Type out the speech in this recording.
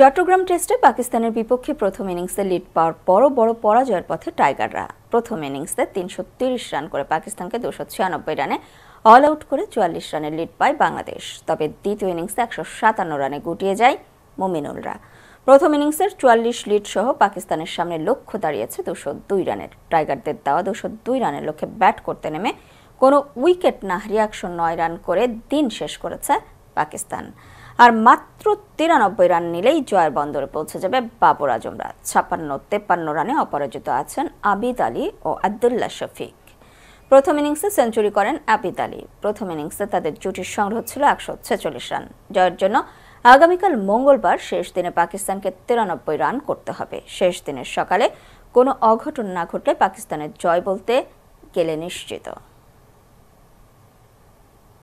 চট্টগ্রাম টেস্টে পাকিস্তানের বিপক্ষে প্রথম ইনিংসে লিড পাওয়ার পরও বড় পরাজয়ের পথে টাইগাররা প্রথম ইনিংসে তিনশো তিরিশ রান করে পাকিস্তানকে দুশো ছিয়ানব্বই রানে অল আউট করে চুয়াল্লিশ রানের লিড পায় বাংলাদেশ তবে দ্বিতীয় ইনিংসে একশো সাতান্ন রানে গুটিয়ে যায় মোমিনুলরা প্রথম ইনিংসের চুয়াল্লিশ লিড সহ পাকিস্তানের সামনে লক্ষ্য দাঁড়িয়েছে দুশো দুই রানের টাইগারদের দেওয়া দুশো দুই রানের লক্ষ্যে ব্যাট করতে নেমে কোনো উইকেট না হারিয়ে একশো নয় রান করে দিন শেষ করেছে পাকিস্তান আর মাত্র তিরানব্বই রান নিলেই জয়ের বন্দরে পৌঁছে যাবে বাবর আজমরা ছাপ্পান্ন তেপ্পান্ন রানে অপরাজিত আছেন আবিদ আলী ও আবদুল্লা শফিক প্রথম ইনিংসে সেঞ্চুরি করেন আবিদ আলী প্রথম ইনিংসে তাদের জুটির সংগ্রহ ছিল একশো ছেচল্লিশ রান জয়ের জন্য আগামীকাল মঙ্গলবার শেষ দিনে পাকিস্তানকে তিরানব্বই রান করতে হবে শেষ দিনের সকালে কোনো অঘটন না ঘটলে পাকিস্তানের জয় বলতে গেলে নিশ্চিত